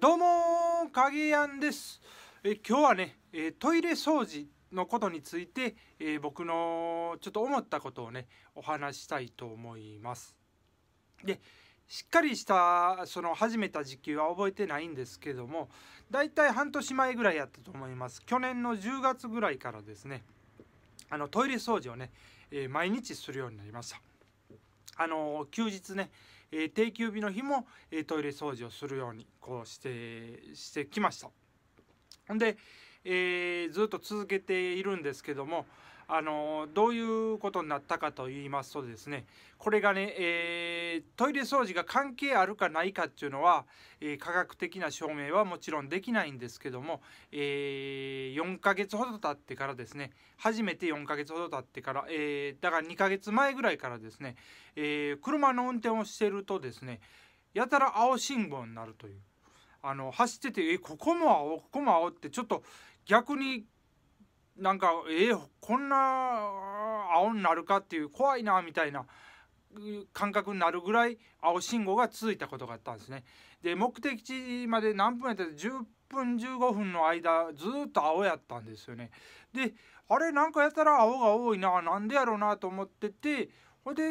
どうも影やんですえ今日はね、えトイレ掃除のことについて、えー、僕のちょっと思ったことをねお話したいと思いますでしっかりしたその始めた時期は覚えてないんですけどもだいたい半年前ぐらいやったと思います去年の10月ぐらいからですねあのトイレ掃除をね、えー、毎日するようになりましたあの休日ね、えー、定休日の日も、えー、トイレ掃除をするようにこうしてしてきました。ほんで、えー、ずっと続けているんですけどもあのどういうことになったかと言いますとですねこれがね、えー、トイレ掃除が関係あるかないかっていうのは、えー、科学的な証明はもちろんできないんですけども、えー、4ヶ月ほど経ってからですね初めて4ヶ月ほど経ってから、えだから2ヶ月前ぐらいからですね、え車の運転をしてるとですねやたら青信号になるという。あの走っててえここも青ここも青ってちょっと逆になんかえー、こんな青になるかっていう怖いなみたいな感覚になるぐらい青信号が続いたことがあったんですね。で目的地まで何分やったら10分15分の間ずっと青やったんですよね。であれなんかやったら青が多いななんでやろうなと思っててほいで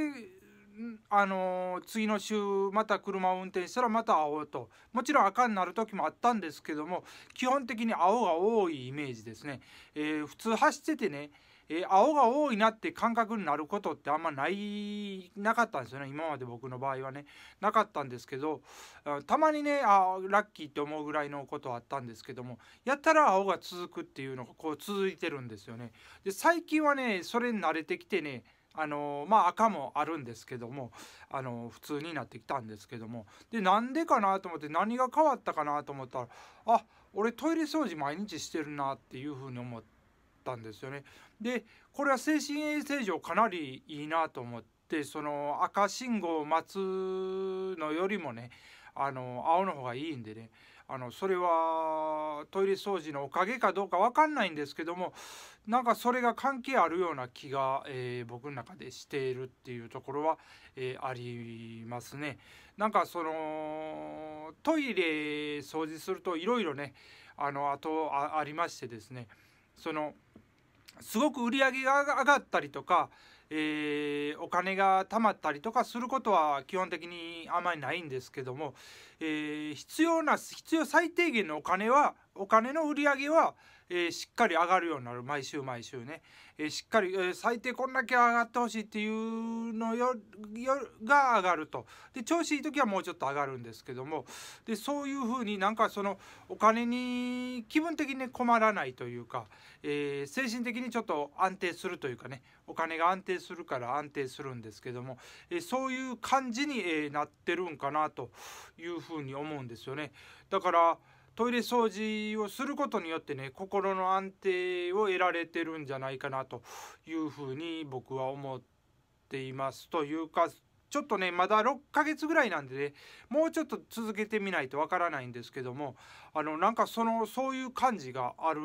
あの次の週また車を運転したらまた青ともちろん赤になる時もあったんですけども基本的に青が多いイメージですね、えー、普通走っててね、えー、青が多いなって感覚になることってあんまないなかったんですよね今まで僕の場合はねなかったんですけどたまにねあラッキーって思うぐらいのことはあったんですけどもやったら青が続くっていうのがこう続いてるんですよねで最近はねそれに慣れてきてねあのまあ赤もあるんですけどもあの普通になってきたんですけどもでなんでかなと思って何が変わったかなと思ったらあ俺トイレ掃除毎日してるなっていうふうに思ったんですよね。でこれは精神衛生上かなりいいなと思ってその赤信号を待つのよりもねあの青の方がいいんでねあのそれはトイレ掃除のおかげかどうか分かんないんですけどもなんかそれが関係あるような気が、えー、僕の中でしているっていうところは、えー、ありますね。なんかそのトイレ掃除するといろいろねあのあとありましてですねそのすごく売り上げが上がったりとかえー、お金が貯まったりとかすることは基本的にあまりないんですけども、えー、必要な必要最低限のお金はお金の売り上げは、えー、しっかり上がるようになる毎週毎週ね、えー、しっかり、えー、最低こんだけ上がってほしいっていうのよが上がるとで調子いい時はもうちょっと上がるんですけどもでそういうふうになんかそのお金に気分的に、困らないというか、え精神的にちょっと安定するというかねお金が安定するから安定するんですけども、えそういう感じに、えなってるんかなというふうに思うんですよね。だからトイレ掃除をすることによってね心の安定を得られてるんじゃないかなというふうに僕は思っていますというかちょっとねまだ6ヶ月ぐらいなんでねもうちょっと続けてみないとわからないんですけどもあのなんかそのそういう感じがある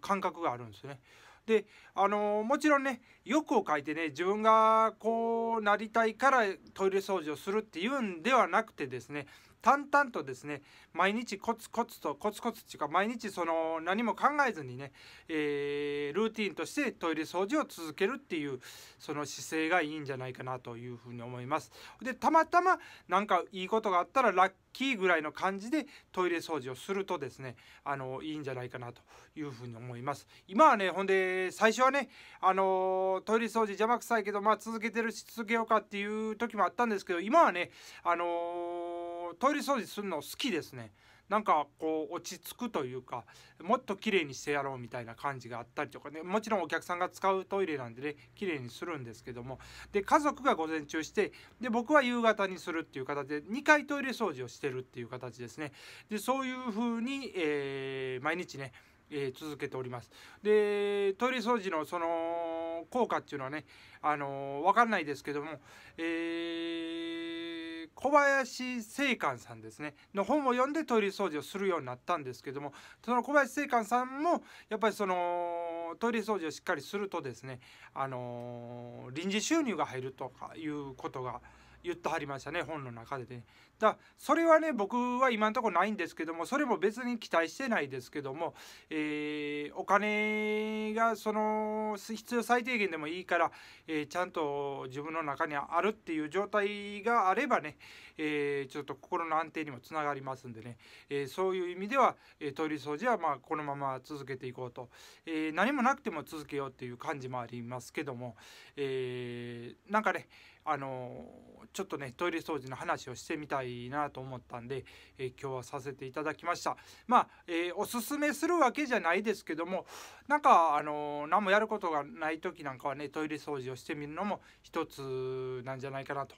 感覚があるんですね。であのもちろんね欲を書いてね自分がこうなりたいからトイレ掃除をするっていうんではなくてですね淡々とですね毎日コツコツとコツコツっていうか毎日その何も考えずにね、えー、ルーティンとしてトイレ掃除を続けるっていうその姿勢がいいんじゃないかなというふうに思います。でたまたま何かいいことがあったらラッキーぐらいの感じでトイレ掃除をするとですねあのいいんじゃないかなというふうに思います。今はねほんで最初はねあのトイレ掃除邪魔くさいけどまあ続けてるし続けようかっていう時もあったんですけど今はねあののトイレ掃除するの好きですねなんかこう落ち着くというかもっと綺麗にしてやろうみたいな感じがあったりとかねもちろんお客さんが使うトイレなんでね綺麗にするんですけどもで家族が午前中してで僕は夕方にするっていう形で2回トイレ掃除をしてるっていう形ですねでそういう風に、えー、毎日ねえー、続けております。でトイレ掃除のその効果っていうのはね、あのー、分かんないですけども、えー小林清官さんですねの本を読んでトイレ掃除をするようになったんですけどもその小林清官さんもやっぱりそのトイレ掃除をしっかりするとですねあの臨時収入が入るとかいうことが。言ってはりましたね本の中でね。だそれはね僕は今んところないんですけどもそれも別に期待してないですけども、えー、お金がその必要最低限でもいいから、えー、ちゃんと自分の中にあるっていう状態があればね、えー、ちょっと心の安定にもつながりますんでね、えそういう意味では、えトイレ掃除はまあこのまま続けていこうと、え何もなくても続けようっていう感じもありますけども、えなんかねあのちょっとねトイレ掃除の話をしてみたいなと思ったんで、え今日はさせていただきましたまあ、えー、おすすめするわけじゃないですけどもなんかあの何もやることがない時なんかはねトイレ掃除をしてみるのも一つなんじゃないかなと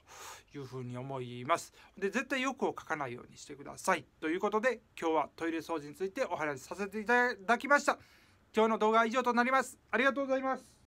いうふうに思いますで絶対欲を書かないようにしてくださいということで今日はトイレ掃除についてお話しさせていただきました今日の動画は以上となりますありがとうございます